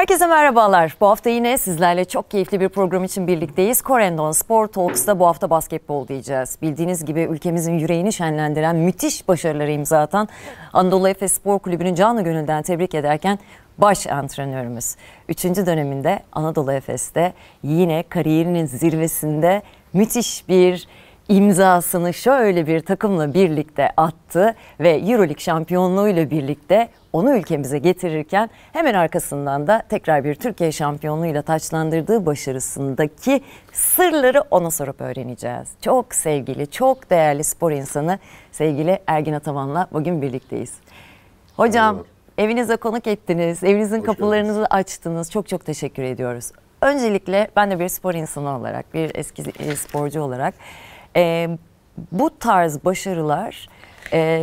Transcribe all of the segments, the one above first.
Herkese merhabalar. Bu hafta yine sizlerle çok keyifli bir program için birlikteyiz. Korendon Spor Talks'ta bu hafta basketbol diyeceğiz. Bildiğiniz gibi ülkemizin yüreğini şenlendiren müthiş başarıları imza atan Anadolu Efes Spor Kulübü'nü canı gönülden tebrik ederken baş antrenörümüz. Üçüncü döneminde Anadolu Efes'te yine kariyerinin zirvesinde müthiş bir imzasını şöyle bir takımla birlikte attı ve Euroleague şampiyonluğuyla birlikte onu ülkemize getirirken hemen arkasından da tekrar bir Türkiye şampiyonluğuyla taçlandırdığı başarısındaki sırları ona sorup öğreneceğiz. Çok sevgili, çok değerli spor insanı sevgili Ergin Ataman'la bugün birlikteyiz. Hocam Merhaba. evinize konuk ettiniz, evinizin Hoş kapılarınızı geldiniz. açtınız. Çok çok teşekkür ediyoruz. Öncelikle ben de bir spor insanı olarak, bir eski e, sporcu olarak e, bu tarz başarılar e,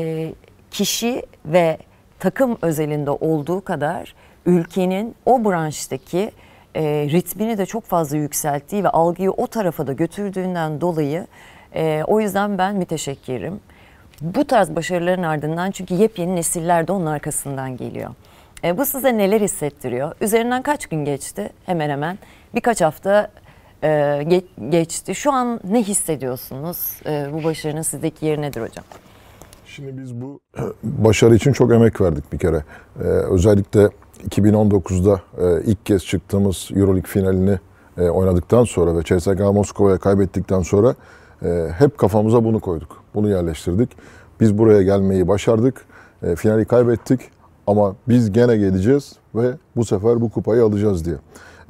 kişi ve takım özelinde olduğu kadar ülkenin o branştaki e, ritmini de çok fazla yükselttiği ve algıyı o tarafa da götürdüğünden dolayı e, o yüzden ben müteşekkirim. Bu tarz başarıların ardından çünkü yepyeni nesiller de onun arkasından geliyor. E, bu size neler hissettiriyor? Üzerinden kaç gün geçti? Hemen hemen birkaç hafta e, geç, geçti. Şu an ne hissediyorsunuz? E, bu başarının sizdeki yeri nedir hocam? Şimdi biz bu başarı için çok emek verdik bir kere. Ee, özellikle 2019'da e, ilk kez çıktığımız Euroleague finalini e, oynadıktan sonra ve CSK Moskova'ya kaybettikten sonra e, hep kafamıza bunu koyduk. Bunu yerleştirdik. Biz buraya gelmeyi başardık. E, finali kaybettik ama biz gene geleceğiz ve bu sefer bu kupayı alacağız diye.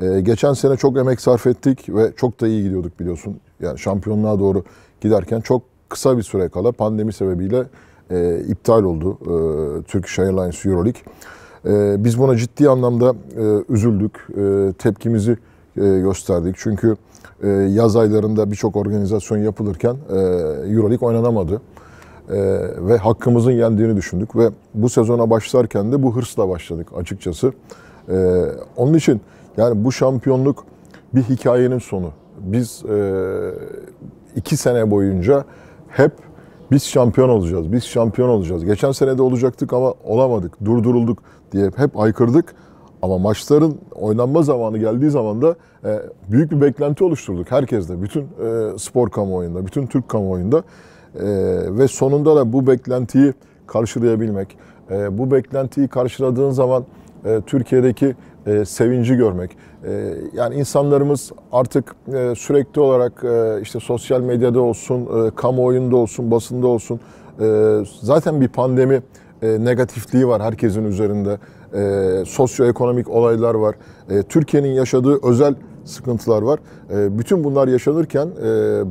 Ee, geçen sene çok emek sarf ettik ve çok da iyi gidiyorduk biliyorsun. Yani şampiyonluğa doğru giderken çok kısa bir süre kala pandemi sebebiyle e, iptal oldu e, Turkish Airlines Euroleague. E, biz buna ciddi anlamda e, üzüldük, e, tepkimizi e, gösterdik. Çünkü e, yaz aylarında birçok organizasyon yapılırken e, Euroleague oynanamadı. E, ve hakkımızın yendiğini düşündük ve bu sezona başlarken de bu hırsla başladık açıkçası. E, onun için yani bu şampiyonluk bir hikayenin sonu. Biz e, iki sene boyunca hep biz şampiyon olacağız, biz şampiyon olacağız. Geçen sene de olacaktık ama olamadık, durdurulduk diye hep aykırdık. Ama maçların oynanma zamanı geldiği zaman da e, büyük bir beklenti oluşturduk herkeste. Bütün e, spor kamuoyunda, bütün Türk kamuoyunda. E, ve sonunda da bu beklentiyi karşılayabilmek, e, bu beklentiyi karşıladığın zaman e, Türkiye'deki e, sevinci görmek. E, yani insanlarımız artık e, sürekli olarak e, işte sosyal medyada olsun, e, kamuoyunda olsun, basında olsun e, zaten bir pandemi e, negatifliği var herkesin üzerinde. E, sosyoekonomik olaylar var. E, Türkiye'nin yaşadığı özel sıkıntılar var. E, bütün bunlar yaşanırken e,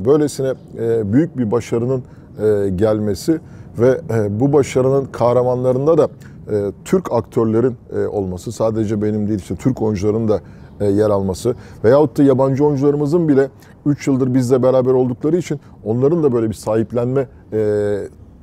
böylesine e, büyük bir başarının e, gelmesi ve e, bu başarının kahramanlarında da e, Türk aktörlerin e, olması, sadece benim değil işte Türk oyuncuların da yer alması veyahut da yabancı oyuncularımızın bile 3 yıldır bizle beraber oldukları için onların da böyle bir sahiplenme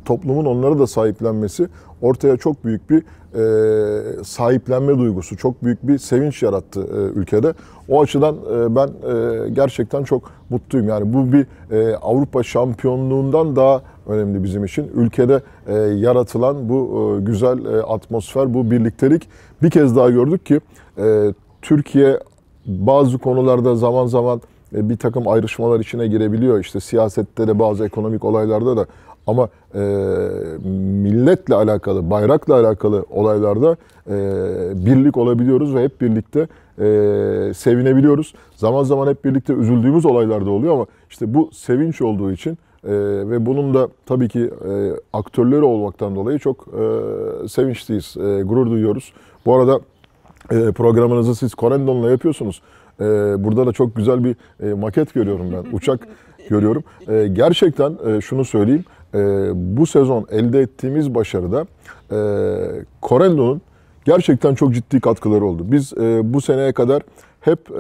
toplumun onları da sahiplenmesi ortaya çok büyük bir e, sahiplenme duygusu, çok büyük bir sevinç yarattı e, ülkede. O açıdan e, ben e, gerçekten çok mutluyum. Yani bu bir e, Avrupa şampiyonluğundan daha önemli bizim için. Ülkede e, yaratılan bu e, güzel e, atmosfer, bu birliktelik bir kez daha gördük ki e, Türkiye bazı konularda zaman zaman e, bir takım ayrışmalar içine girebiliyor. İşte siyasette de bazı ekonomik olaylarda da ama e, milletle alakalı, bayrakla alakalı olaylarda e, birlik olabiliyoruz ve hep birlikte e, sevinebiliyoruz. Zaman zaman hep birlikte üzüldüğümüz olaylarda oluyor ama işte bu sevinç olduğu için e, ve bunun da tabii ki e, aktörleri olmaktan dolayı çok e, sevinçliyiz, e, gurur duyuyoruz. Bu arada e, programınızı siz Corendon'la yapıyorsunuz. E, burada da çok güzel bir e, maket görüyorum ben, uçak görüyorum. E, gerçekten e, şunu söyleyeyim, e, bu sezon elde ettiğimiz başarıda e, Corendon'un gerçekten çok ciddi katkıları oldu. Biz e, bu seneye kadar hep e,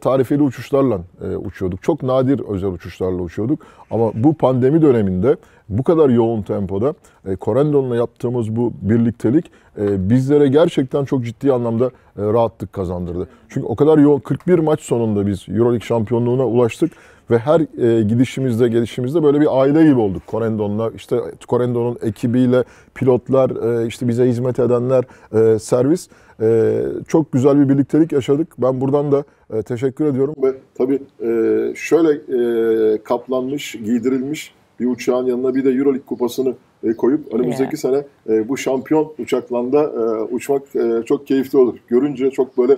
tarifeli uçuşlarla e, uçuyorduk. Çok nadir özel uçuşlarla uçuyorduk. Ama bu pandemi döneminde bu kadar yoğun tempoda e, Corendon'la yaptığımız bu birliktelik e, bizlere gerçekten çok ciddi anlamda e, rahatlık kazandırdı. Çünkü o kadar yoğun 41 maç sonunda biz EuroLeague şampiyonluğuna ulaştık ve her e, gidişimizde, gelişimizde böyle bir aile gibi olduk Korendonla, İşte Korendonun ekibiyle pilotlar, e, işte bize hizmet edenler, e, servis. E, çok güzel bir birliktelik yaşadık. Ben buradan da e, teşekkür ediyorum. Ve tabii e, şöyle e, kaplanmış, giydirilmiş bir uçağın yanına bir de Euroleague kupasını e, koyup önümüzdeki yeah. sene e, bu şampiyon uçaklanda e, uçmak çok keyifli olur. Görünce çok böyle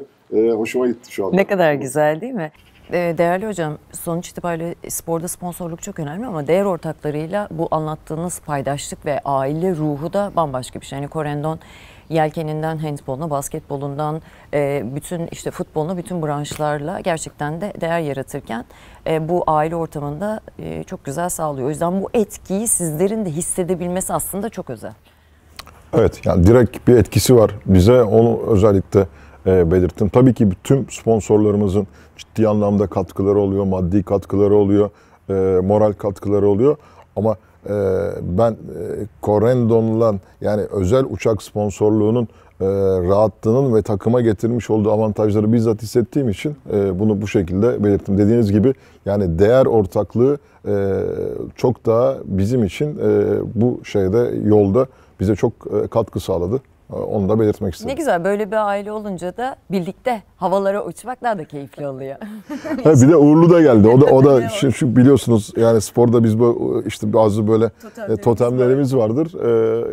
hoşuma gitti şu anda. Ne kadar güzel değil mi? Ee, değerli hocam sonuç itibariyle sporda sponsorluk çok önemli ama değer ortaklarıyla bu anlattığınız paydaşlık ve aile ruhu da bambaşka bir şey. Yani Korendon yelkeninden handboluna, basketbolundan e, bütün işte futboluna, bütün branşlarla gerçekten de değer yaratırken e, bu aile ortamında e, çok güzel sağlıyor. O yüzden bu etkiyi sizlerin de hissedebilmesi aslında çok özel. Evet yani direkt bir etkisi var. Bize onu özellikle e, belirttim. Tabii ki tüm sponsorlarımızın ciddi anlamda katkıları oluyor, maddi katkıları oluyor, e, moral katkıları oluyor. Ama e, ben Corendon'la yani özel uçak sponsorluğunun rahatlığının ve takıma getirmiş olduğu avantajları bizzat hissettiğim için bunu bu şekilde belirttim. Dediğiniz gibi yani değer ortaklığı çok daha bizim için bu şeyde yolda bize çok katkı sağladı. Ee, onu da belirtmek istedim. Ne güzel böyle bir aile olunca da birlikte havalara uçmak daha da keyifli oluyor. ha, bir de Uğurlu da geldi. O da o da şu, şu biliyorsunuz yani sporda biz bu işte bazı böyle totemlerimiz, e, totemlerimiz vardır. Ee,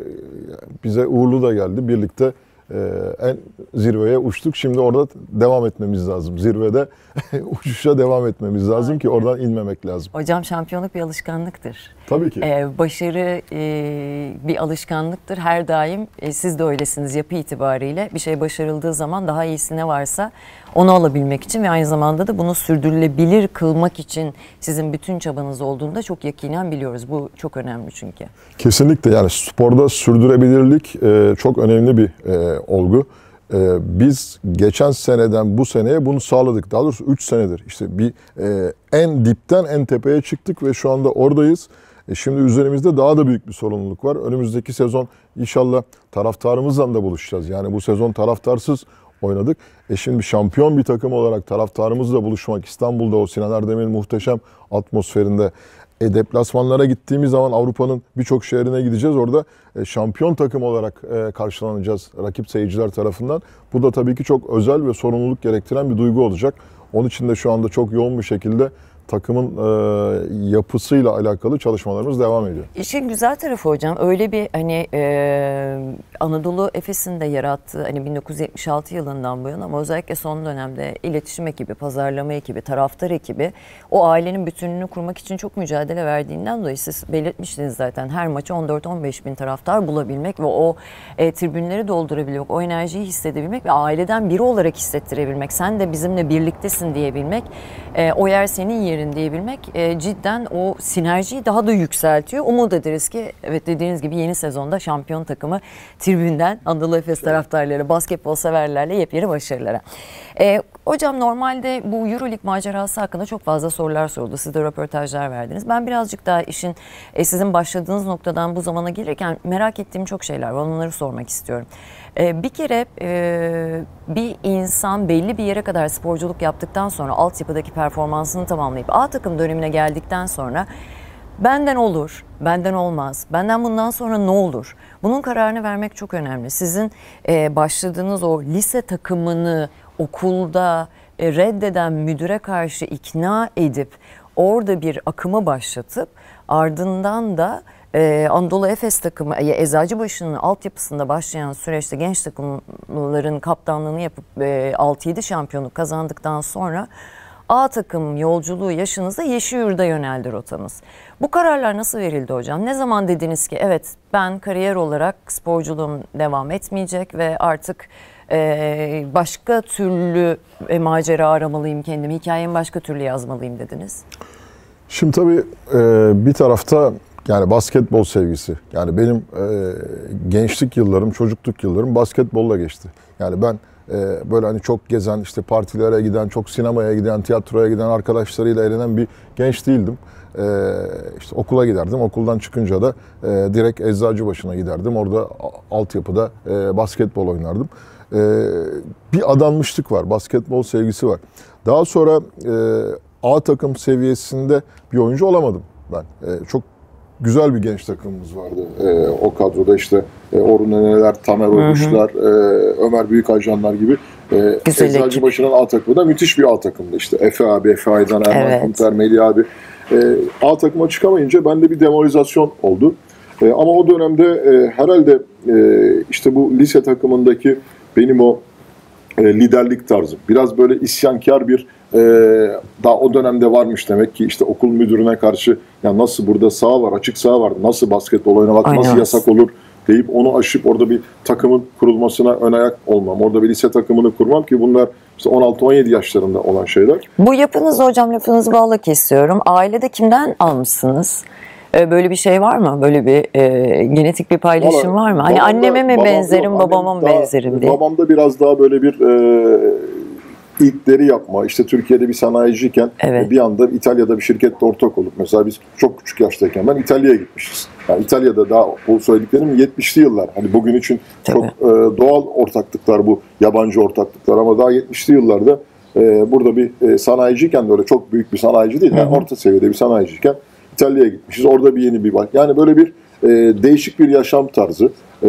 bize Uğurlu da geldi. Birlikte e, en zirveye uçtuk. Şimdi orada devam etmemiz lazım. Zirvede uçuşa devam etmemiz lazım ki oradan inmemek lazım. Hocam şampiyonluk bir alışkanlıktır. Tabii ki. Ee, başarı e, bir alışkanlıktır. Her daim e, siz de öylesiniz yapı itibariyle. Bir şey başarıldığı zaman daha iyisine varsa onu alabilmek için ve aynı zamanda da bunu sürdürülebilir kılmak için sizin bütün çabanız olduğunu da çok yakinen biliyoruz. Bu çok önemli çünkü. Kesinlikle yani sporda sürdürebilirlik e, çok önemli bir e, olgu e, biz geçen seneden bu seneye bunu sağladık. Daha doğrusu 3 senedir. işte bir e, en dipten en tepeye çıktık ve şu anda oradayız. E şimdi üzerimizde daha da büyük bir sorumluluk var. Önümüzdeki sezon inşallah taraftarımızla da buluşacağız. Yani bu sezon taraftarsız oynadık. E şimdi şampiyon bir takım olarak taraftarımızla buluşmak İstanbul'da o Sinan Erdem'in muhteşem atmosferinde e, deplasmanlara gittiğimiz zaman Avrupa'nın birçok şehrine gideceğiz. Orada e, şampiyon takım olarak e, karşılanacağız rakip seyirciler tarafından. Bu da tabii ki çok özel ve sorumluluk gerektiren bir duygu olacak. Onun için de şu anda çok yoğun bir şekilde takımın e, yapısıyla alakalı çalışmalarımız devam ediyor. İşin güzel tarafı hocam öyle bir hani e, Anadolu Efes'in de yarattığı hani 1976 yılından bu yana ama özellikle son dönemde iletişim ekibi, pazarlama ekibi, taraftar ekibi o ailenin bütünlüğünü kurmak için çok mücadele verdiğinden dolayı siz belirtmiştiniz zaten her maçı 14-15 bin taraftar bulabilmek ve o e, tribünleri doldurabilmek, o enerjiyi hissedebilmek ve aileden biri olarak hissettirebilmek, sen de bizimle birliktesin diyebilmek, e, o yer senin yerin verin diyebilmek e, cidden o sinerjiyi daha da yükseltiyor. Umut ederiz ki evet dediğiniz gibi yeni sezonda şampiyon takımı tribünden Anadolu Efes taraftarları, basketbol severlerle yepyeni başarılara. E, hocam normalde bu Euroleague macerası hakkında çok fazla sorular soruldu. Siz de röportajlar verdiniz. Ben birazcık daha işin e, sizin başladığınız noktadan bu zamana gelirken merak ettiğim çok şeyler var. Onları sormak istiyorum. Ee, bir kere e, bir insan belli bir yere kadar sporculuk yaptıktan sonra altyapıdaki performansını tamamlayıp A takım dönemine geldikten sonra benden olur, benden olmaz, benden bundan sonra ne olur? Bunun kararını vermek çok önemli. Sizin e, başladığınız o lise takımını okulda e, reddeden müdüre karşı ikna edip orada bir akımı başlatıp ardından da ee, Anadolu Efes takımı e, Eczacıbaşı'nın altyapısında başlayan süreçte genç takımların kaptanlığını yapıp e, 6-7 şampiyonluk kazandıktan sonra A takım yolculuğu yaşınızda Yeşilyurt'a yöneldi rotanız. Bu kararlar nasıl verildi hocam? Ne zaman dediniz ki evet ben kariyer olarak sporculuğum devam etmeyecek ve artık e, başka türlü e, macera aramalıyım kendimi, hikayemi başka türlü yazmalıyım dediniz? Şimdi tabii e, bir tarafta yani basketbol sevgisi. Yani benim e, gençlik yıllarım, çocukluk yıllarım basketbolla geçti. Yani ben e, böyle hani çok gezen, işte partilere giden, çok sinemaya giden, tiyatroya giden arkadaşlarıyla eğlenen bir genç değildim. E, işte okula giderdim. Okuldan çıkınca da e, direkt eczacı başına giderdim. Orada altyapıda e, basketbol oynardım. E, bir adanmışlık var, basketbol sevgisi var. Daha sonra e, A takım seviyesinde bir oyuncu olamadım ben. E, çok güzel bir genç takımımız vardı. E, o kadroda işte e, Orun Eneler, Tamer Olmuşlar, e, Ömer ajanlar gibi e, Eczacıbaşı'nın A takımı da müthiş bir A takımdı işte. Efe abi, Efe Aydan, Erman evet. Kunter, Melih abi. E, A takıma çıkamayınca bende bir demoralizasyon oldu. E, ama o dönemde e, herhalde e, işte bu lise takımındaki benim o e, liderlik tarzı. Biraz böyle isyankar bir e, daha o dönemde varmış demek ki işte okul müdürüne karşı ya nasıl burada sağ var açık sağ var nasıl basketbol oynamak Aynen. nasıl yasak olur deyip onu aşıp orada bir takımın kurulmasına ön ayak olmam. Orada bir lise takımını kurmam ki bunlar 16-17 yaşlarında olan şeyler. Bu yapınız hocam lafınızı bağla kesiyorum. Ailede kimden almışsınız? Ee, böyle bir şey var mı? Böyle bir e, genetik bir paylaşım Vallahi, var mı? Hani babamda, anneme mi benzerim, babama babam mı benzerim diye. Babamda biraz daha böyle bir e, ilkleri yapma. İşte Türkiye'de bir sanayiciyken e, evet. bir anda İtalya'da bir şirkette ortak olup, Mesela biz çok küçük yaştayken ben İtalya'ya gitmişiz. Yani İtalya'da daha bu söylediklerim 70'li yıllar. Hani bugün için Tabii. çok e, doğal ortaklıklar bu yabancı ortaklıklar ama daha 70'li yıllarda e, burada bir e, sanayiciyken de öyle çok büyük bir sanayici değil. Yani orta seviyede bir sanayiciyken İtalya'ya gitmişiz. Orada bir yeni bir bak. Yani böyle bir e, değişik bir yaşam tarzı, e,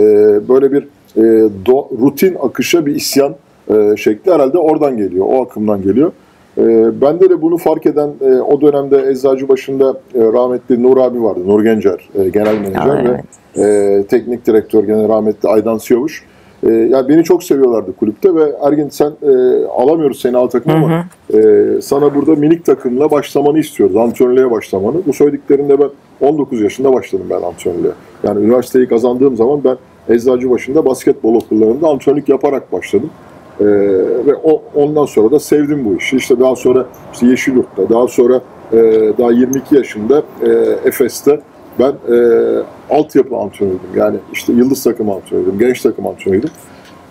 böyle bir e, do, rutin akışa bir isyan e, şekli herhalde oradan geliyor, o akımdan geliyor. E, bende de bunu fark eden e, o dönemde eczacı başında e, rahmetli Nur abi vardı, Nur Gencer, e, genel menajer Aa, evet. ve e, teknik direktör gene rahmetli Aydan Siyavuş. E, ee, yani beni çok seviyorlardı kulüpte ve Ergin sen e, alamıyoruz seni A takım ama e, sana burada minik takımla başlamanı istiyoruz. Antrenörlüğe başlamanı. Bu söylediklerinde ben 19 yaşında başladım ben antrenörlüğe. Yani üniversiteyi kazandığım zaman ben başında basketbol okullarında antrenörlük yaparak başladım. Ee, ve o, ondan sonra da sevdim bu işi. İşte daha sonra işte Yeşilyurt'ta, daha sonra e, daha 22 yaşında e, Efes'te ben e, altyapı antrenörüydüm. Yani işte yıldız takım antrenörüydüm, genç takım antrenörüydüm.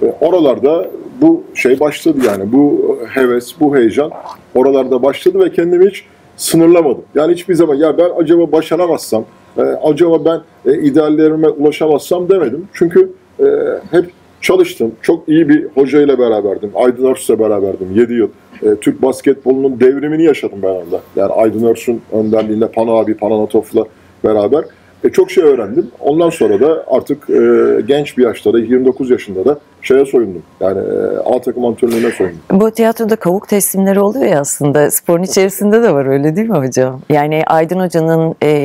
E, oralarda bu şey başladı yani. Bu heves, bu heyecan oralarda başladı ve kendimi hiç sınırlamadım. Yani hiçbir zaman ya ben acaba başaramazsam, e, acaba ben e, ideallerime ulaşamazsam demedim. Çünkü e, hep çalıştım. Çok iyi bir hocayla beraberdim. Aydın Örs'le beraberdim 7 yıl. E, Türk basketbolunun devrimini yaşadım ben orada. Yani Aydın Örs'ün önderliğinde Pano abi, Pananatof'la beraber e, çok şey öğrendim. Ondan sonra da artık e, genç bir yaşta da 29 yaşında da şeye soyundum. Yani e, A takım antrenörüne soyundum. Bu tiyatroda kavuk teslimleri oluyor ya aslında. Sporun içerisinde de var öyle değil mi hocam? Yani Aydın Hoca'nın e,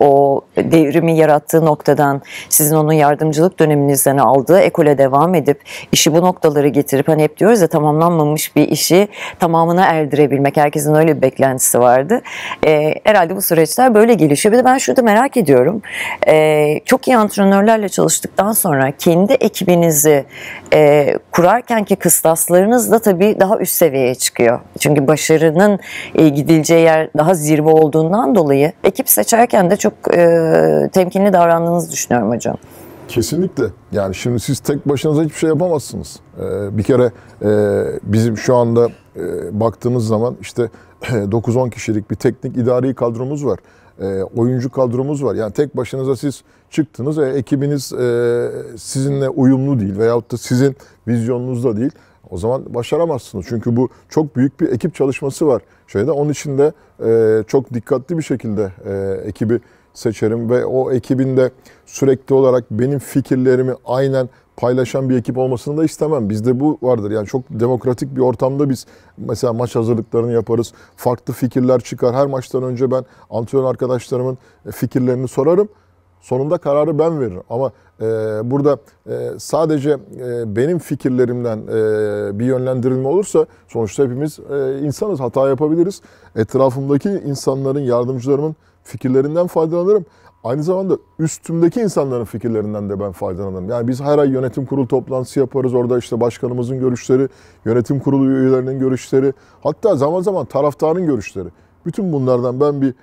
o devrimi yarattığı noktadan sizin onun yardımcılık döneminizden aldığı ekole devam edip işi bu noktaları getirip hani hep diyoruz ya tamamlanmamış bir işi tamamına erdirebilmek. Herkesin öyle bir beklentisi vardı. E, herhalde bu süreçler böyle gelişiyor. Bir de ben şurada merak ediyorum. E, çok iyi antrenörlerle çalıştıktan sonra kendi ekibinizi e, kurarken ki kıstaslarınız da tabii daha üst seviyeye çıkıyor. Çünkü başarının e, gidileceği yer daha zirve olduğundan dolayı ekip seçerken de çok e, temkinli davrandığınızı düşünüyorum hocam. Kesinlikle. Yani şimdi siz tek başınıza hiçbir şey yapamazsınız. Ee, bir kere e, bizim şu anda e, baktığımız zaman işte 9-10 e, kişilik bir teknik idari kadromuz var e, oyuncu kadromuz var. Yani tek başınıza siz çıktınız, ve ekibiniz e, sizinle uyumlu değil veyahut da sizin vizyonunuzda değil. O zaman başaramazsınız. Çünkü bu çok büyük bir ekip çalışması var. Şeyde onun için de e, çok dikkatli bir şekilde e, ekibi seçerim ve o ekibin de sürekli olarak benim fikirlerimi aynen paylaşan bir ekip olmasını da istemem. Bizde bu vardır. Yani çok demokratik bir ortamda biz mesela maç hazırlıklarını yaparız. Farklı fikirler çıkar. Her maçtan önce ben antrenör arkadaşlarımın e, fikirlerini sorarım. Sonunda kararı ben veririm. Ama e, burada e, sadece e, benim fikirlerimden e, bir yönlendirilme olursa sonuçta hepimiz e, insanız. Hata yapabiliriz. Etrafımdaki insanların, yardımcılarımın fikirlerinden faydalanırım aynı zamanda üstümdeki insanların fikirlerinden de ben faydalanırım. Yani biz her ay yönetim kurulu toplantısı yaparız. Orada işte başkanımızın görüşleri, yönetim kurulu üyelerinin görüşleri, hatta zaman zaman taraftarın görüşleri. Bütün bunlardan ben bir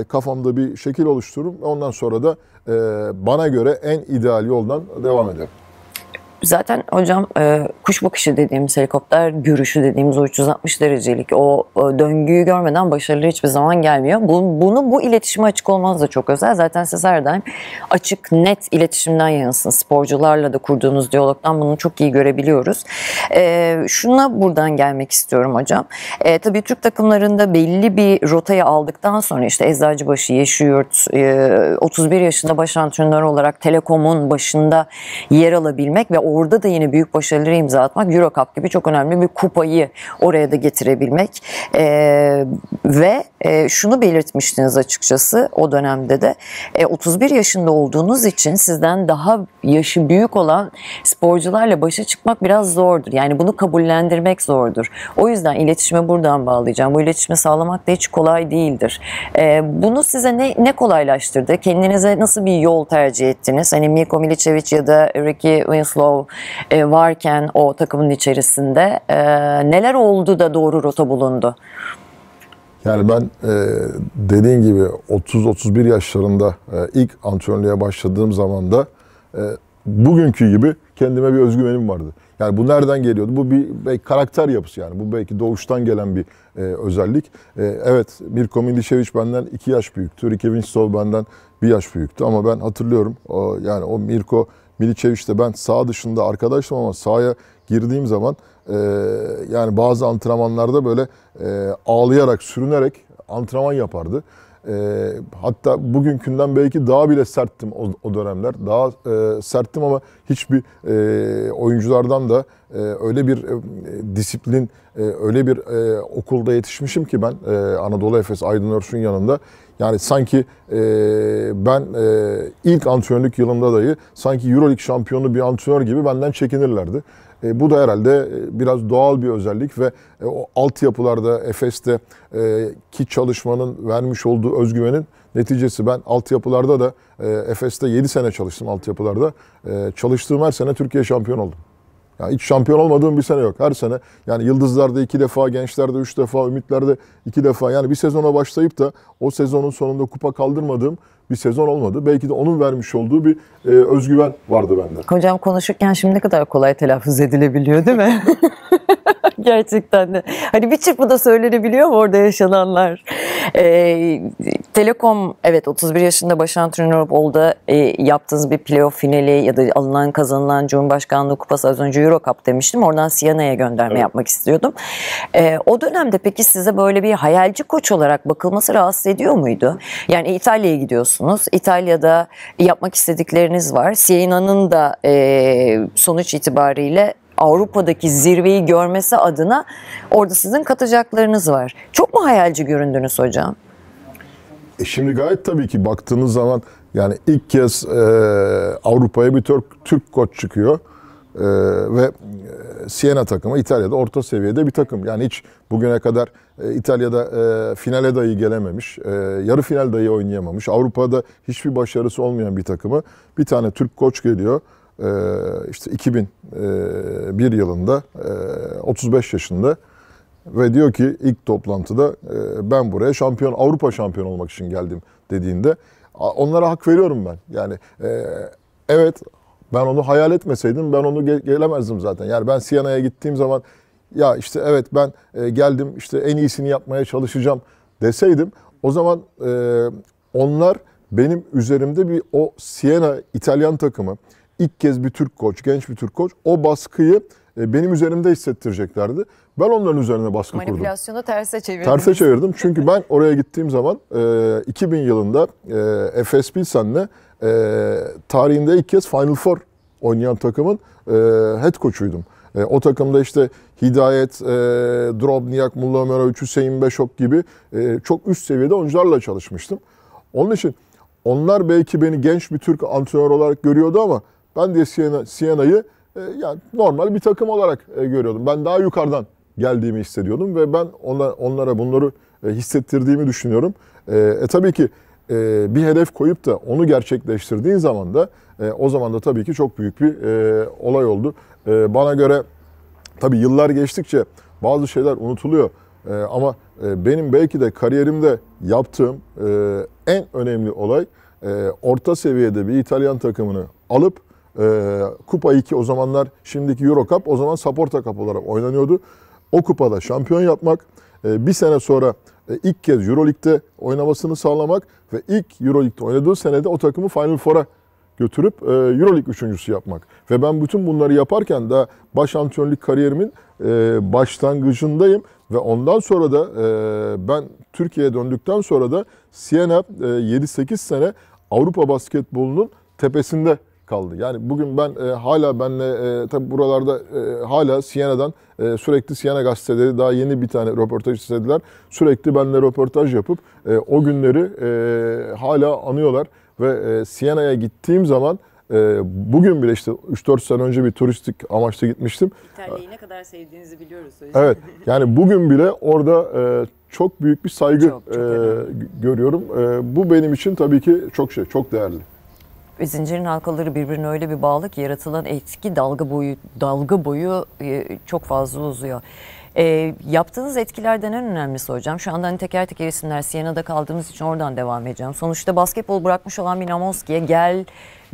e, kafamda bir şekil oluştururum. Ondan sonra da e, bana göre en ideal yoldan devam ederim. Zaten hocam e, kuş bakışı dediğimiz helikopter görüşü dediğimiz o 360 derecelik o e, döngüyü görmeden başarılı hiçbir zaman gelmiyor. Bu, bunu bu iletişime açık olmanız da çok özel. Zaten siz her daim açık net iletişimden yanısınız. Sporcularla da kurduğunuz diyalogdan bunu çok iyi görebiliyoruz. E, şuna buradan gelmek istiyorum hocam. E, tabii Türk takımlarında belli bir rotayı aldıktan sonra işte Eczacıbaşı, Yeşilyurt, e, 31 yaşında baş antrenör olarak Telekom'un başında yer alabilmek ve o orada da yine büyük başarıları imza atmak, Euro Cup gibi çok önemli bir kupayı oraya da getirebilmek e, ve e, şunu belirtmiştiniz açıkçası o dönemde de e, 31 yaşında olduğunuz için sizden daha yaşı büyük olan sporcularla başa çıkmak biraz zordur. Yani bunu kabullendirmek zordur. O yüzden iletişime buradan bağlayacağım. Bu iletişimi sağlamak da hiç kolay değildir. E, bunu size ne, ne kolaylaştırdı? Kendinize nasıl bir yol tercih ettiniz? Hani Miko Milicevic ya da Ricky Winslow e, varken o takımın içerisinde e, neler oldu da doğru rota bulundu? Yani ben e, dediğin gibi 30-31 yaşlarında e, ilk antrenörlüğe başladığım zaman da e, bugünkü gibi kendime bir özgüvenim vardı. Yani bu nereden geliyordu? Bu bir belki karakter yapısı yani. Bu belki doğuştan gelen bir e, özellik. E, evet Mirko Milicevic benden 2 yaş büyüktü. Rike Vinstov benden 1 yaş büyüktü. Ama ben hatırlıyorum o, yani o Mirko Milicevic de ben sağ dışında arkadaşım ama sahaya girdiğim zaman e, yani bazı antrenmanlarda böyle e, ağlayarak, sürünerek antrenman yapardı. E, hatta bugünkünden belki daha bile serttim o, o dönemler. Daha e, serttim ama hiçbir e, oyunculardan da e, öyle bir e, disiplin, e, öyle bir e, okulda yetişmişim ki ben e, Anadolu Efes Aydın Örs'ün yanında. Yani sanki e, ben e, ilk antrenörlük yılımda dahi sanki Euroleague şampiyonu bir antrenör gibi benden çekinirlerdi. E, bu da herhalde e, biraz doğal bir özellik ve e, o altyapılarda Efes'te e, ki çalışmanın vermiş olduğu özgüvenin neticesi. Ben altyapılarda da e, Efes'te 7 sene çalıştım altyapılarda. E, çalıştığım her sene Türkiye şampiyon oldum. Yani hiç şampiyon olmadığım bir sene yok. Her sene yani yıldızlarda iki defa, gençlerde üç defa, ümitlerde iki defa. Yani bir sezona başlayıp da o sezonun sonunda kupa kaldırmadığım bir sezon olmadı. Belki de onun vermiş olduğu bir e, özgüven vardı bende. Hocam konuşurken şimdi ne kadar kolay telaffuz edilebiliyor değil mi? Gerçekten de. Hani bir çırpıda söylenebiliyor mu orada yaşananlar? E, Telekom evet 31 yaşında baş antrenör oldu. E, yaptığınız bir playoff finali ya da alınan kazanılan Cumhurbaşkanlığı Kupası az önce Euro Cup demiştim. Oradan Siyana'ya gönderme evet. yapmak istiyordum. E, o dönemde peki size böyle bir hayalci koç olarak bakılması rahatsız ediyor muydu? Yani İtalya'ya gidiyorsunuz. İtalya'da yapmak istedikleriniz var. Siyana'nın da e, sonuç itibariyle Avrupa'daki zirveyi görmesi adına orada sizin katacaklarınız var. Çok mu hayalci göründünüz hocam? E şimdi gayet tabii ki baktığınız zaman yani ilk kez e, Avrupa'ya bir Türk, Türk koç çıkıyor. E, ve e, Siena takımı İtalya'da orta seviyede bir takım. Yani hiç bugüne kadar e, İtalya'da e, finale dahi gelememiş, e, yarı final dahi oynayamamış, Avrupa'da hiçbir başarısı olmayan bir takımı bir tane Türk koç geliyor. Ee, işte 2001 e, yılında 35 e, yaşında ve diyor ki ilk toplantıda e, ben buraya şampiyon Avrupa şampiyon olmak için geldim dediğinde onlara hak veriyorum ben. Yani evet ben onu hayal etmeseydim ben onu gelemezdim zaten. Yani ben Siyana'ya gittiğim zaman ya işte evet ben geldim işte en iyisini yapmaya çalışacağım deseydim o zaman onlar benim üzerimde bir o Siena İtalyan takımı ilk kez bir Türk koç, genç bir Türk koç o baskıyı e, benim üzerimde hissettireceklerdi. Ben onların üzerine baskı kurdum. Manipülasyonu terse çevirdim. Terse çevirdim. Çünkü ben oraya gittiğim zaman 2000 e, yılında Efes Pilsen'le e, tarihinde ilk kez Final Four oynayan takımın head koçuydum. o takımda işte Hidayet, Drobniak, Mulla Ömerovic, Hüseyin Beşok gibi çok üst seviyede oyuncularla çalışmıştım. Onun için onlar belki beni genç bir Türk antrenör olarak görüyordu ama ben de Siena, Siena'yı e, yani normal bir takım olarak e, görüyordum. Ben daha yukarıdan geldiğimi hissediyordum ve ben ona, onlara bunları e, hissettirdiğimi düşünüyorum. E, e tabii ki e, bir hedef koyup da onu gerçekleştirdiğin zaman da e, o zaman da tabii ki çok büyük bir e, olay oldu. E, bana göre tabii yıllar geçtikçe bazı şeyler unutuluyor. E, ama e, benim belki de kariyerimde yaptığım e, en önemli olay e, orta seviyede bir İtalyan takımını alıp e, Kupa 2 o zamanlar şimdiki Euro Cup o zaman Saporta Cup olarak oynanıyordu. O kupada şampiyon yapmak, e, bir sene sonra e, ilk kez Euroleague'de oynamasını sağlamak ve ilk Euroleague'de oynadığı senede o takımı Final Four'a götürüp e, Euroleague üçüncüsü yapmak. Ve ben bütün bunları yaparken de baş antrenörlük kariyerimin e, başlangıcındayım. Ve ondan sonra da e, ben Türkiye'ye döndükten sonra da Siena e, 7-8 sene Avrupa basketbolunun tepesinde kaldı. Yani bugün ben e, hala benle e, tabi buralarda e, hala Siena'dan e, sürekli Siena gazeteleri daha yeni bir tane röportaj istediler. Sürekli benle röportaj yapıp e, o günleri e, hala anıyorlar ve e, Siena'ya gittiğim zaman e, bugün bile işte 3-4 sene önce bir turistik amaçla gitmiştim. İtalya'yı ne kadar sevdiğinizi biliyoruz. Evet. Yani bugün bile orada e, çok büyük bir saygı çok, çok e, görüyorum. E, bu benim için tabii ki çok şey, çok değerli ve zincirin halkaları birbirine öyle bir bağlı ki yaratılan etki dalga boyu dalga boyu e, çok fazla uzuyor. E, yaptığınız etkilerden en önemlisi hocam. Şu anda hani teker teker isimler Siena'da kaldığımız için oradan devam edeceğim. Sonuçta basketbol bırakmış olan Minamoski'ye gel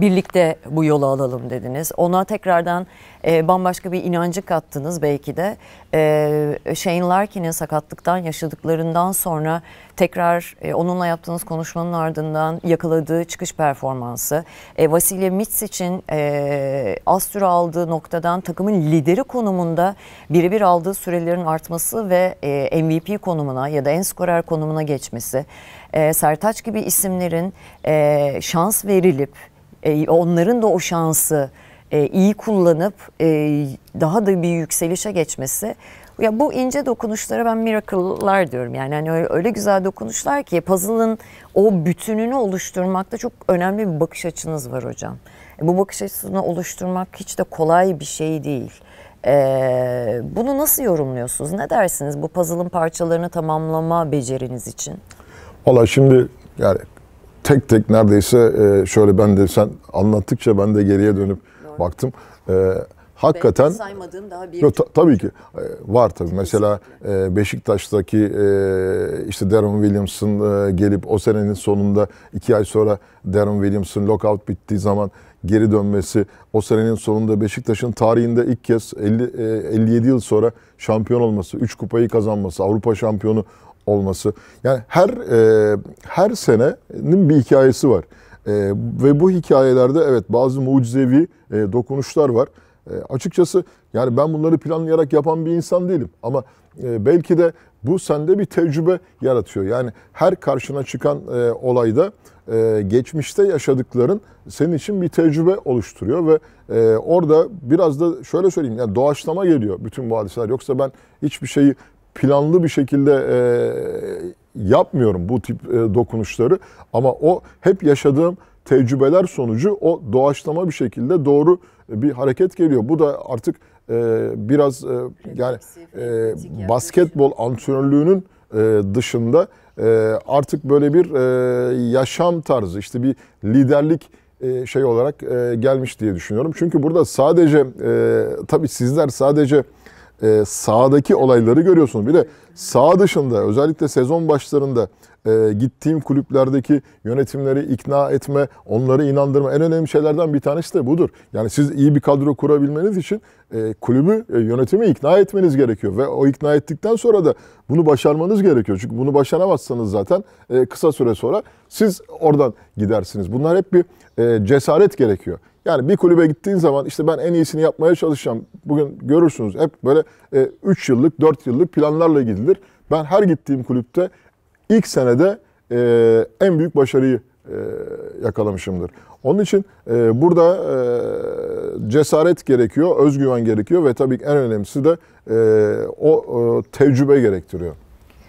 birlikte bu yolu alalım dediniz. Ona tekrardan e, bambaşka bir inancı kattınız belki de. E, Shane Larkin'in sakatlıktan yaşadıklarından sonra tekrar e, onunla yaptığınız konuşmanın ardından yakaladığı çıkış performansı. E, Vasilya Mits için e, az süre aldığı noktadan takımın lideri konumunda birebir aldığı sürelerin artması ve e, MVP konumuna ya da en skorer konumuna geçmesi. E, Sertaç gibi isimlerin e, şans verilip e, onların da o şansı e, iyi kullanıp e, daha da bir yükselişe geçmesi. Ya bu ince dokunuşlara ben miracle'lar diyorum. Yani hani öyle, güzel dokunuşlar ki puzzle'ın o bütününü oluşturmakta çok önemli bir bakış açınız var hocam. bu bakış açısını oluşturmak hiç de kolay bir şey değil. Ee, bunu nasıl yorumluyorsunuz? Ne dersiniz bu puzzle'ın parçalarını tamamlama beceriniz için? Valla şimdi yani tek tek neredeyse e, şöyle ben de sen anlattıkça ben de geriye dönüp Doğru. baktım. E, hakikaten saymadığım daha bir yok, ta, tabii ki e, var tabii. Mesela e, Beşiktaş'taki e, işte Darren Williams'ın e, gelip o senenin sonunda iki ay sonra Darren Williams'ın lockout bittiği zaman geri dönmesi o senenin sonunda Beşiktaş'ın tarihinde ilk kez 50 e, 57 yıl sonra şampiyon olması, 3 kupayı kazanması, Avrupa şampiyonu olması. Yani her e, her senenin bir hikayesi var. E, ve bu hikayelerde evet bazı mucizevi e, dokunuşlar var. E, açıkçası yani ben bunları planlayarak yapan bir insan değilim ama e, belki de bu sende bir tecrübe yaratıyor. Yani her karşına çıkan e, olayda e, geçmişte yaşadıkların senin için bir tecrübe oluşturuyor ve e, orada biraz da şöyle söyleyeyim yani doğaçlama geliyor bütün bu hadiseler. Yoksa ben hiçbir şeyi planlı bir şekilde e, yapmıyorum bu tip e, dokunuşları ama o hep yaşadığım tecrübeler sonucu o doğaçlama bir şekilde doğru e, bir hareket geliyor. Bu da artık e, biraz e, yani e, basketbol antrenörlüğünün e, dışında e, artık böyle bir e, yaşam tarzı işte bir liderlik e, şey olarak e, gelmiş diye düşünüyorum. Çünkü burada sadece e, tabii sizler sadece ee, sağdaki olayları görüyorsunuz. Bir de sağ dışında özellikle sezon başlarında e, gittiğim kulüplerdeki yönetimleri ikna etme, onları inandırma en önemli şeylerden bir tanesi de budur. Yani siz iyi bir kadro kurabilmeniz için e, kulübü, e, yönetimi ikna etmeniz gerekiyor ve o ikna ettikten sonra da bunu başarmanız gerekiyor. Çünkü bunu başaramazsanız zaten e, kısa süre sonra siz oradan gidersiniz. Bunlar hep bir e, cesaret gerekiyor. Yani bir kulübe gittiğin zaman işte ben en iyisini yapmaya çalışacağım. Bugün görürsünüz hep böyle 3 e, yıllık, 4 yıllık planlarla gidilir. Ben her gittiğim kulüpte ilk senede e, en büyük başarıyı e, yakalamışımdır. Onun için e, burada e, cesaret gerekiyor, özgüven gerekiyor ve tabii en önemlisi de e, o e, tecrübe gerektiriyor.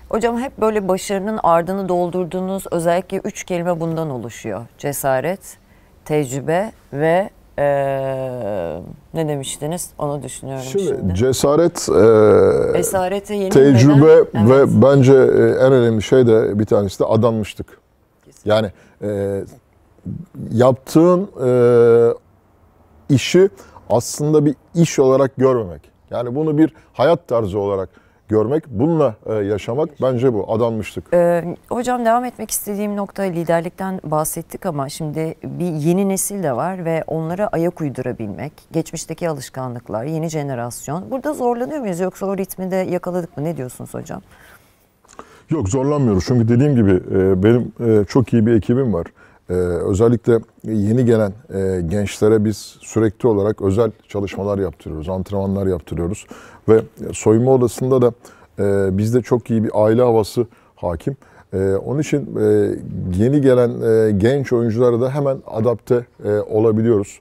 Hocam hep böyle başarının ardını doldurduğunuz özellikle üç kelime bundan oluşuyor. Cesaret, tecrübe ve ee, ne demiştiniz? Onu düşünüyorum şimdi. şimdi. Cesaret, e, yeni tecrübe ve Evet. bence e, en önemli şey de bir tanesi de adanmıştık. Kesinlikle. Yani e, yaptığın e, işi aslında bir iş olarak görmemek. Yani bunu bir hayat tarzı olarak görmek, bununla e, yaşamak bence bu. Adanmıştık. Ee, hocam devam etmek istediğim nokta liderlikten bahsettik ama şimdi bir yeni nesil de var ve onlara ayak uydurabilmek, geçmişteki alışkanlıklar, yeni jenerasyon. Burada zorlanıyor muyuz yoksa o ritmi de yakaladık mı? Ne diyorsunuz hocam? Yok zorlanmıyoruz. Çünkü dediğim gibi e, benim e, çok iyi bir ekibim var. Ee, özellikle yeni gelen e, gençlere biz sürekli olarak özel çalışmalar yaptırıyoruz, antrenmanlar yaptırıyoruz. Ve soyunma odasında da e, bizde çok iyi bir aile havası hakim. E, onun için e, yeni gelen e, genç oyunculara da hemen adapte e, olabiliyoruz.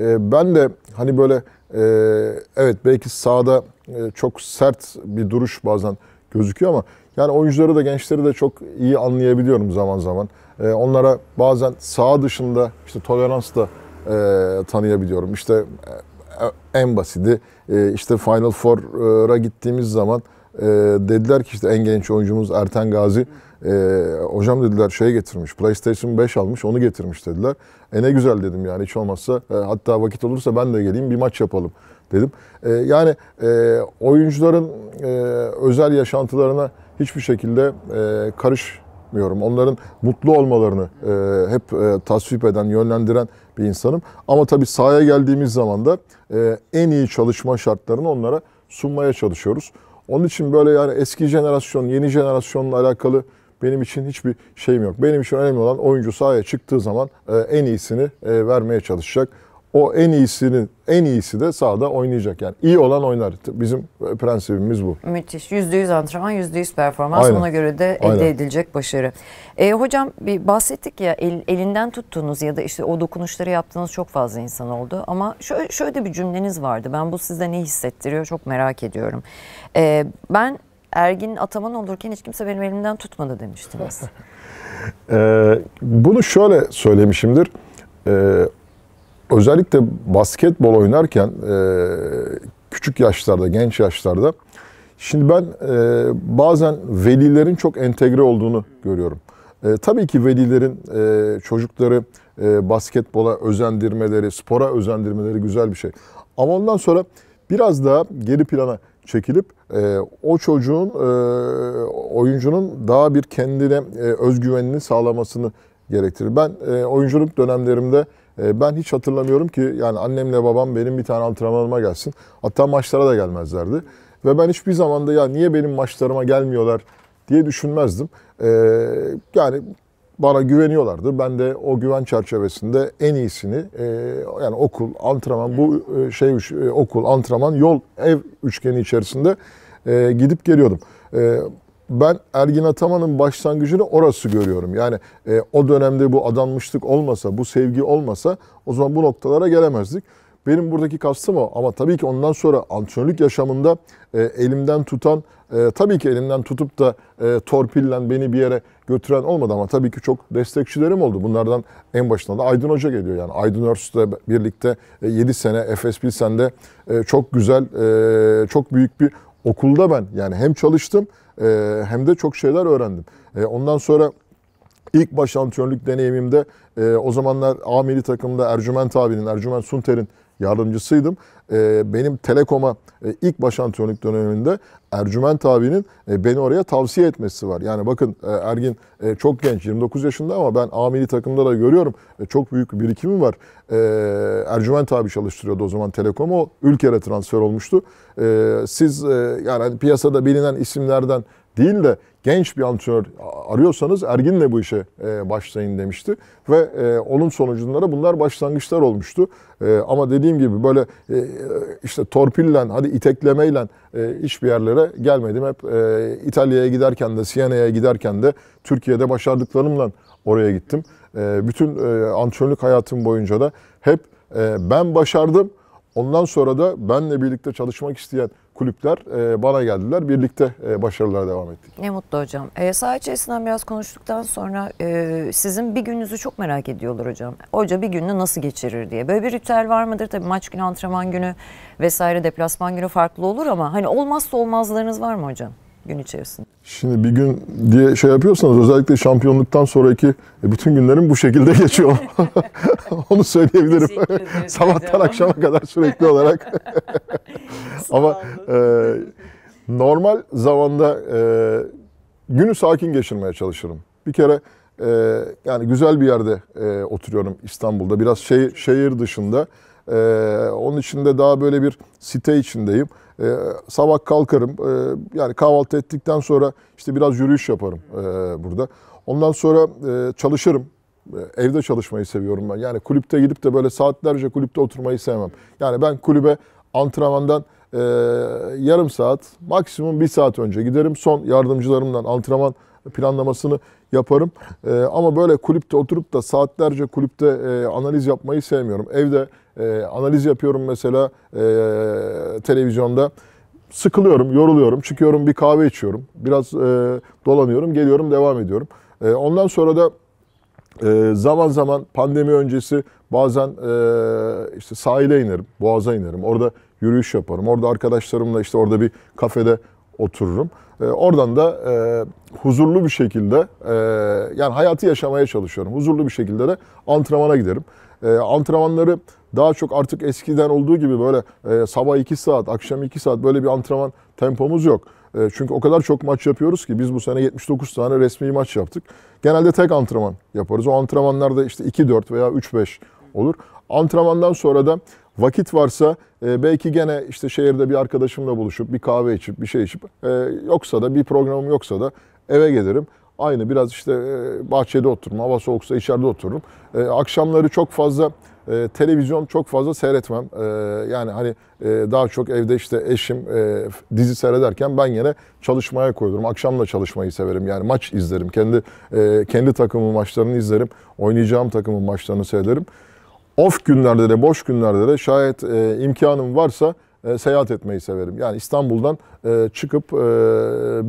E, ben de hani böyle e, evet belki sahada e, çok sert bir duruş bazen gözüküyor ama yani oyuncuları da gençleri de çok iyi anlayabiliyorum zaman zaman. E, onlara bazen sağ dışında işte tolerans da e, tanıyabiliyorum. İşte e, en basiti e, işte Final Four'a gittiğimiz zaman e, dediler ki işte en genç oyuncumuz Erten Gazi e, hocam dediler şey getirmiş PlayStation 5 almış onu getirmiş dediler. E ne güzel dedim yani hiç olmazsa e, hatta vakit olursa ben de geleyim bir maç yapalım dedim. E, yani e, oyuncuların e, özel yaşantılarına hiçbir şekilde e, karış etmiyorum. Onların mutlu olmalarını e, hep e, tasvip eden, yönlendiren bir insanım. Ama tabii sahaya geldiğimiz zaman da e, en iyi çalışma şartlarını onlara sunmaya çalışıyoruz. Onun için böyle yani eski jenerasyon, yeni jenerasyonla alakalı benim için hiçbir şeyim yok. Benim için önemli olan oyuncu sahaya çıktığı zaman e, en iyisini e, vermeye çalışacak o en iyisinin en iyisi de sahada oynayacak. Yani iyi olan oynar. Bizim e, prensibimiz bu. Müthiş. %100 antrenman, %100 performans. Aynen. Buna göre de elde Aynen. edilecek başarı. E, hocam bir bahsettik ya el, elinden tuttuğunuz ya da işte o dokunuşları yaptığınız çok fazla insan oldu. Ama şöyle, şöyle bir cümleniz vardı. Ben bu sizde ne hissettiriyor çok merak ediyorum. E, ben Ergin Ataman olurken hiç kimse benim elimden tutmadı demiştiniz. e, bunu şöyle söylemişimdir. E, özellikle basketbol oynarken e, küçük yaşlarda, genç yaşlarda şimdi ben e, bazen velilerin çok entegre olduğunu görüyorum. E, tabii ki velilerin çocukları basketbola özendirmeleri, spora özendirmeleri güzel bir şey. Ama ondan sonra biraz daha geri plana çekilip o çocuğun, oyuncunun daha bir kendine özgüvenini sağlamasını gerektirir. Ben oyunculuk dönemlerimde ee, ben hiç hatırlamıyorum ki yani annemle babam benim bir tane antrenmanıma gelsin. Hatta maçlara da gelmezlerdi. Ve ben hiçbir zaman da ya niye benim maçlarıma gelmiyorlar diye düşünmezdim. Ee, yani bana güveniyorlardı. Ben de o güven çerçevesinde en iyisini e, yani okul, antrenman bu e, şey e, okul, antrenman, yol, ev üçgeni içerisinde e, gidip geliyordum. E, ben Ergin Ataman'ın başlangıcını orası görüyorum. Yani e, o dönemde bu adanmışlık olmasa, bu sevgi olmasa o zaman bu noktalara gelemezdik. Benim buradaki kastım o ama tabii ki ondan sonra antrenörlük yaşamında e, elimden tutan, e, tabii ki elimden tutup da e, torpille beni bir yere götüren olmadı ama tabii ki çok destekçilerim oldu. Bunlardan en başından da Aydın Hoca geliyor yani. Aydın Örsü'yle birlikte e, 7 sene Efes Pilsen'de e, çok güzel, e, çok büyük bir okulda ben yani hem çalıştım ee, hem de çok şeyler öğrendim. Ee, ondan sonra ilk baş antrenörlük deneyimimde e, o zamanlar A milli takımda Ercüment abinin, Ercüment Sunter'in yardımcısıydım. E, benim Telekom'a e, ilk baş antrenörlük döneminde Ercüment abinin e, beni oraya tavsiye etmesi var. Yani bakın e, Ergin e, çok genç 29 yaşında ama ben amili takımda da görüyorum. E, çok büyük birikimi var. E, Ercüment abi çalıştırıyordu o zaman Telekom'a. O ülkere transfer olmuştu. E, siz e, yani hani piyasada bilinen isimlerden değil de genç bir antrenör arıyorsanız erginle bu işe e, başlayın demişti. Ve e, onun sonucunda da bunlar başlangıçlar olmuştu. E, ama dediğim gibi böyle işte torpille, hadi iteklemeyle hiçbir yerlere gelmedim. Hep İtalya'ya giderken de, Siena'ya giderken de Türkiye'de başardıklarımla oraya gittim. bütün e, antrenörlük hayatım boyunca da hep ben başardım. Ondan sonra da benle birlikte çalışmak isteyen kulüpler e, bana geldiler. Birlikte e, başarılara devam ettik. Ne mutlu hocam. E, saha içerisinden biraz konuştuktan sonra e, sizin bir gününüzü çok merak ediyorlar hocam. Hoca bir gününü nasıl geçirir diye. Böyle bir ritüel var mıdır? Tabii maç günü, antrenman günü vesaire deplasman günü farklı olur ama hani olmazsa olmazlarınız var mı hocam? gün içerisinde? Şimdi bir gün diye şey yapıyorsanız özellikle şampiyonluktan sonraki e, bütün günlerim bu şekilde geçiyor. Onu söyleyebilirim. Sabahtan akşama kadar sürekli olarak. Ama e, normal zamanda e, günü sakin geçirmeye çalışırım. Bir kere e, yani güzel bir yerde e, oturuyorum İstanbul'da. Biraz şey, şehir dışında. E, onun içinde daha böyle bir site içindeyim. E, sabah kalkarım. E, yani kahvaltı ettikten sonra işte biraz yürüyüş yaparım e, burada. Ondan sonra e, çalışırım. E, evde çalışmayı seviyorum ben. Yani kulüpte gidip de böyle saatlerce kulüpte oturmayı sevmem. Yani ben kulübe antrenmandan e, yarım saat, maksimum bir saat önce giderim. Son yardımcılarımdan antrenman planlamasını yaparım. E, ama böyle kulüpte oturup da saatlerce kulüpte e, analiz yapmayı sevmiyorum. Evde e, analiz yapıyorum mesela e, televizyonda. Sıkılıyorum, yoruluyorum, çıkıyorum bir kahve içiyorum. Biraz e, dolanıyorum, geliyorum, devam ediyorum. E, ondan sonra da ee, zaman zaman pandemi öncesi bazen e, işte sahile inerim, boğaza inerim. Orada yürüyüş yaparım. Orada arkadaşlarımla işte orada bir kafede otururum. Ee, oradan da e, huzurlu bir şekilde e, yani hayatı yaşamaya çalışıyorum. Huzurlu bir şekilde de antrenmana giderim. E, antrenmanları daha çok artık eskiden olduğu gibi böyle e, sabah 2 saat, akşam 2 saat böyle bir antrenman tempomuz yok. E, çünkü o kadar çok maç yapıyoruz ki biz bu sene 79 tane resmi maç yaptık. Genelde tek antrenman yaparız. O antrenmanlarda işte 2-4 veya 3-5 olur. Antrenmandan sonra da Vakit varsa e, belki gene işte şehirde bir arkadaşımla buluşup bir kahve içip bir şey içip e, yoksa da bir programım yoksa da eve gelirim. Aynı biraz işte e, bahçede otururum, hava soğuksa içeride otururum. E, akşamları çok fazla e, televizyon çok fazla seyretmem. E, yani hani e, daha çok evde işte eşim e, dizi seyrederken ben yine çalışmaya koyulurum. da çalışmayı severim. Yani maç izlerim. Kendi e, kendi takımın maçlarını izlerim. Oynayacağım takımın maçlarını seyrederim. Off günlerde de, boş günlerde de şayet e, imkanım varsa e, seyahat etmeyi severim. Yani İstanbul'dan e, çıkıp e,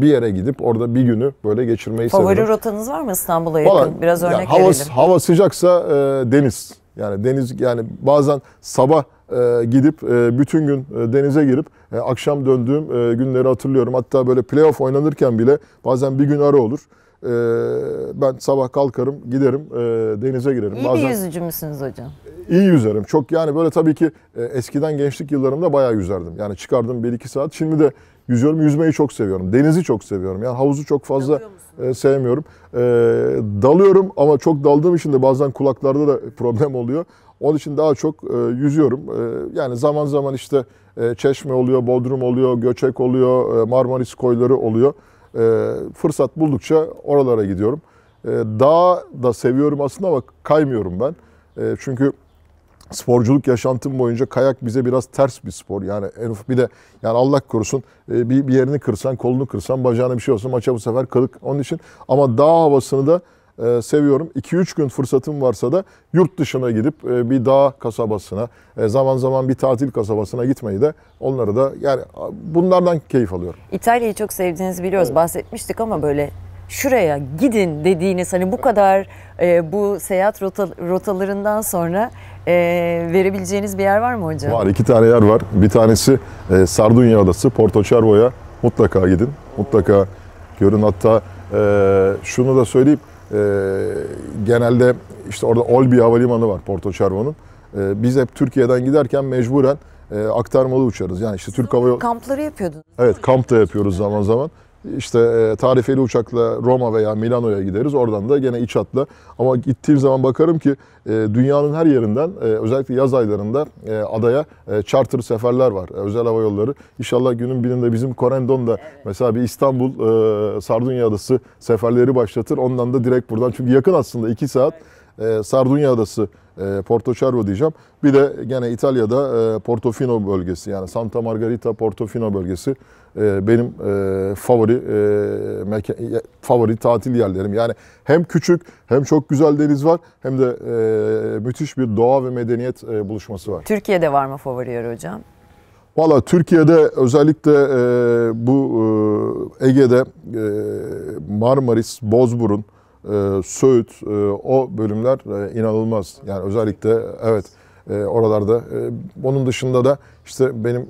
bir yere gidip orada bir günü böyle geçirmeyi Favori severim. Favori rotanız var mı İstanbul'a yakın? Vallahi, Biraz örnek yani, hava, verelim. Hava sıcaksa e, deniz. Yani deniz yani bazen sabah e, gidip e, bütün gün e, denize girip e, akşam döndüğüm e, günleri hatırlıyorum. Hatta böyle playoff oynanırken bile bazen bir gün ara olur. E, ben sabah kalkarım, giderim, e, denize girerim. İyi Bazen, bir yüzücü müsünüz hocam? İyi yüzerim. Çok yani böyle tabii ki e, eskiden gençlik yıllarımda bayağı yüzerdim. Yani çıkardım 1-2 saat. Şimdi de yüzüyorum. Yüzmeyi çok seviyorum. Denizi çok seviyorum. Yani havuzu çok fazla e, sevmiyorum. E, dalıyorum ama çok daldığım için de bazen kulaklarda da problem oluyor. Onun için daha çok e, yüzüyorum. E, yani zaman zaman işte e, Çeşme oluyor, Bodrum oluyor, Göçek oluyor, e, Marmaris koyları oluyor. Ee, fırsat buldukça oralara gidiyorum. Ee, dağ da seviyorum aslında ama kaymıyorum ben. Ee, çünkü sporculuk yaşantım boyunca kayak bize biraz ters bir spor. Yani en bir de yani Allah korusun e, bir, bir yerini kırsan, kolunu kırsan, bacağına bir şey olsun maça bu sefer kırık. Onun için ama dağ havasını da ee, seviyorum. 2-3 gün fırsatım varsa da yurt dışına gidip e, bir dağ kasabasına, e, zaman zaman bir tatil kasabasına gitmeyi de onları da yani bunlardan keyif alıyorum. İtalya'yı çok sevdiğinizi biliyoruz. Evet. Bahsetmiştik ama böyle şuraya gidin dediğiniz hani bu kadar e, bu seyahat rota, rotalarından sonra verebileceğiniz bir yer var mı hocam? Var iki tane yer var. Bir tanesi e, Sardunya Adası, Porto Cervo'ya mutlaka gidin. Mutlaka görün hatta e, şunu da söyleyeyim e, genelde işte orada Olbi Havalimanı var Porto Cervo'nun. E, biz hep Türkiye'den giderken mecburen e, aktarmalı uçarız. Yani işte Türk Hava Kampları yapıyordunuz. Evet kamp da yapıyoruz zaman zaman işte e, tarifeli uçakla Roma veya Milano'ya gideriz. Oradan da gene iç hatla. Ama gittiğim zaman bakarım ki e, dünyanın her yerinden e, özellikle yaz aylarında adaya charter seferler var. Özel hava yolları. İnşallah günün birinde bizim Korendon'da mesela bir İstanbul Sardunya Adası seferleri başlatır. Ondan da direkt buradan. Çünkü yakın aslında iki saat e, Sardunya Adası, e, Charvo diyeceğim. Bir de gene İtalya'da e, Portofino bölgesi yani Santa Margherita Portofino bölgesi e, benim e, favori e, meke, favori tatil yerlerim. Yani hem küçük hem çok güzel deniz var hem de e, müthiş bir doğa ve medeniyet e, buluşması var. Türkiye'de var mı favori yer hocam? Valla Türkiye'de özellikle e, bu e, Ege'de e, Marmaris, Bozburun, e, Söğüt e, o bölümler e, inanılmaz. Yani özellikle evet e, oralarda. E, onun dışında da işte benim e,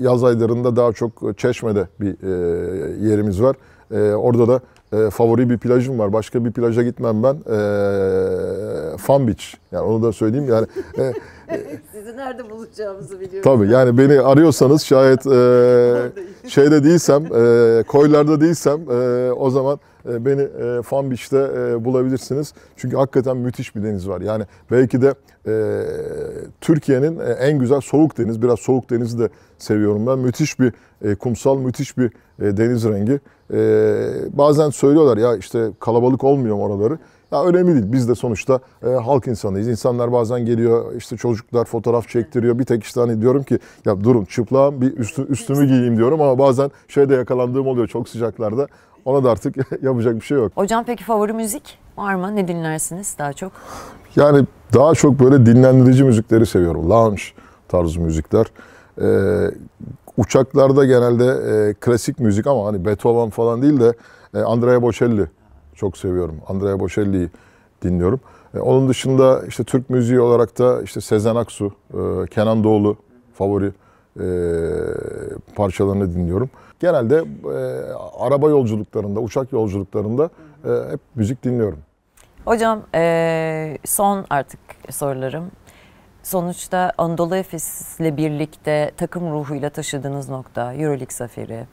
yaz aylarında daha çok Çeşme'de bir e, yerimiz var. E, orada da e, favori bir plajım var. Başka bir plaja gitmem ben. E, Fun Beach. Yani onu da söyleyeyim. Yani e, e Sizi nerede bulacağımızı biliyorum. Tabii yani beni arıyorsanız şayet e, şeyde değilsem, e, koylarda değilsem e, o zaman e, beni e, Fan Beach'te e, bulabilirsiniz. Çünkü hakikaten müthiş bir deniz var. Yani belki de Türkiye'nin en güzel soğuk deniz. Biraz soğuk denizi de seviyorum ben. Müthiş bir kumsal, müthiş bir deniz rengi. Bazen söylüyorlar ya işte kalabalık olmuyor oraları. Ya önemli değil. Biz de sonuçta e, halk insanıyız. İnsanlar bazen geliyor işte çocuklar fotoğraf çektiriyor. Bir tek işte hani diyorum ki ya durun çıplağım bir üstü, üstümü giyeyim diyorum ama bazen şeyde yakalandığım oluyor çok sıcaklarda. Ona da artık yapacak bir şey yok. Hocam peki favori müzik var mı? Ne dinlersiniz daha çok? Yani daha çok böyle dinlendirici müzikleri seviyorum. Lounge tarzı müzikler. Ee, uçaklarda genelde e, klasik müzik ama hani Beethoven falan değil de e, Andrea Bocelli çok seviyorum. Andrea Bocelli'yi dinliyorum. E, onun dışında işte Türk müziği olarak da işte Sezen Aksu, e, Kenan Doğulu favori e, parçalarını dinliyorum genelde e, araba yolculuklarında, uçak yolculuklarında e, hep müzik dinliyorum. Hocam e, son artık sorularım. Sonuçta Anadolu Efes'le birlikte takım ruhuyla taşıdığınız nokta Euroleague zaferi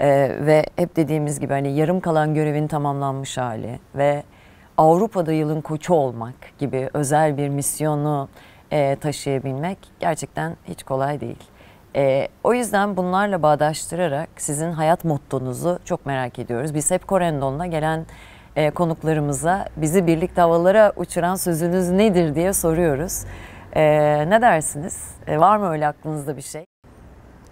e, ve hep dediğimiz gibi hani yarım kalan görevin tamamlanmış hali ve Avrupa'da yılın koçu olmak gibi özel bir misyonu e, taşıyabilmek gerçekten hiç kolay değil. E, o yüzden bunlarla bağdaştırarak sizin hayat mottonuzu çok merak ediyoruz. Biz hep Korendon'la gelen e, konuklarımıza bizi birlikte havalara uçuran sözünüz nedir diye soruyoruz. E, ne dersiniz? E, var mı öyle aklınızda bir şey?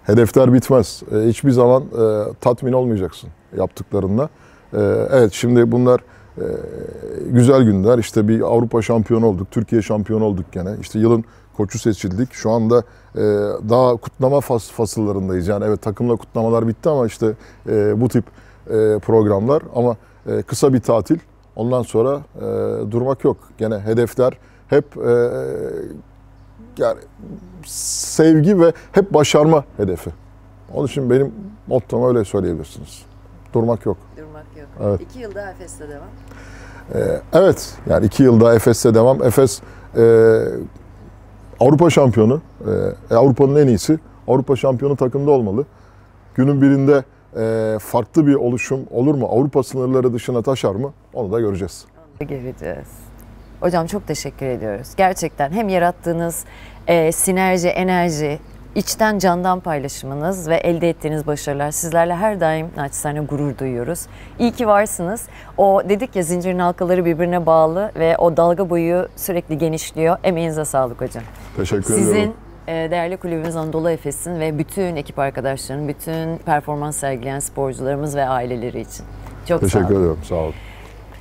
Hedefler bitmez. E, hiçbir zaman e, tatmin olmayacaksın yaptıklarında. E, evet şimdi bunlar e, güzel günler. İşte bir Avrupa şampiyonu olduk, Türkiye şampiyonu olduk gene. İşte yılın koçu seçildik. Şu anda e, daha kutlama fas, fasıllarındayız. Yani evet takımla kutlamalar bitti ama işte e, bu tip e, programlar ama e, kısa bir tatil. Ondan sonra e, durmak yok. Gene hedefler hep e, yani sevgi ve hep başarma hedefi. Onun için benim mottomu öyle söyleyebilirsiniz. Durmak yok. Durmak yok. Evet. İki yıl daha Efes'te devam. Ee, evet. Yani iki yıl daha Efes'te devam. Efes e, Avrupa şampiyonu. E, e, Avrupa'nın en iyisi. Avrupa şampiyonu takımda olmalı. Günün birinde e, farklı bir oluşum olur mu? Avrupa sınırları dışına taşar mı? Onu da göreceğiz. Göreceğiz. Hocam çok teşekkür ediyoruz. Gerçekten hem yarattığınız e, sinerji, enerji, içten candan paylaşımınız ve elde ettiğiniz başarılar sizlerle her daim naçizane gurur duyuyoruz. İyi ki varsınız. O dedik ya zincirin halkaları birbirine bağlı ve o dalga boyu sürekli genişliyor. Emeğinize sağlık hocam. Teşekkür Sizin, ediyorum. Sizin e, değerli kulübümüz Anadolu Efes'in ve bütün ekip arkadaşlarının, bütün performans sergileyen sporcularımız ve aileleri için. Çok Teşekkür sağ olun. ediyorum. Sağ olun.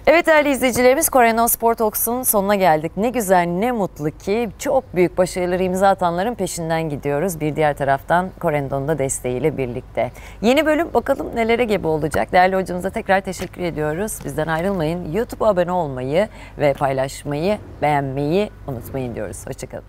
Evet değerli izleyicilerimiz Koreano Sport Talks'un sonuna geldik. Ne güzel ne mutlu ki çok büyük başarıları imza atanların peşinden gidiyoruz. Bir diğer taraftan Korendon'da desteğiyle birlikte. Yeni bölüm bakalım nelere gebe olacak. Değerli hocamıza tekrar teşekkür ediyoruz. Bizden ayrılmayın. YouTube'a abone olmayı ve paylaşmayı, beğenmeyi unutmayın diyoruz. Hoşçakalın.